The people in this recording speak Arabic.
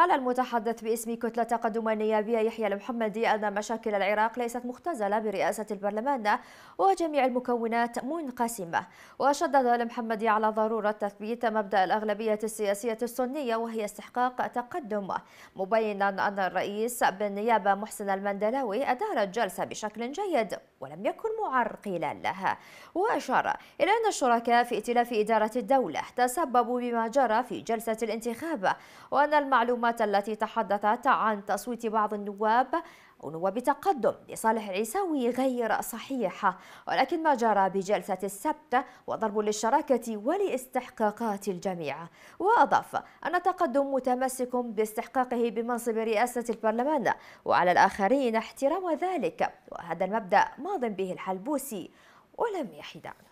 قال المتحدث باسم كتلة تقدم النيابية يحيى المحمدي أن مشاكل العراق ليست مختزلة برئاسة البرلمان وجميع المكونات منقسمة وشدد المحمدي على ضرورة تثبيت مبدأ الأغلبية السياسية السنية وهي استحقاق تقدم مبينا أن الرئيس بالنيابة محسن المندلاوي أدار الجلسة بشكل جيد ولم يكن معرقلا لها وأشار إلى أن الشركاء في ائتلاف إدارة الدولة تسببوا بما جرى في جلسة الانتخاب وأن المعلومات النقاط التي تحدثت عن تصويت بعض النواب أو نواب تقدم لصالح العيساوي غير صحيحة ولكن ما جرى بجلسة السبت وضرب للشراكة ولاستحقاقات الجميع وأضاف أن التقدم متمسك باستحقاقه بمنصب رئاسة البرلمان وعلى الآخرين احترام ذلك وهذا المبدأ ماض به الحلبوسي ولم يحد عنه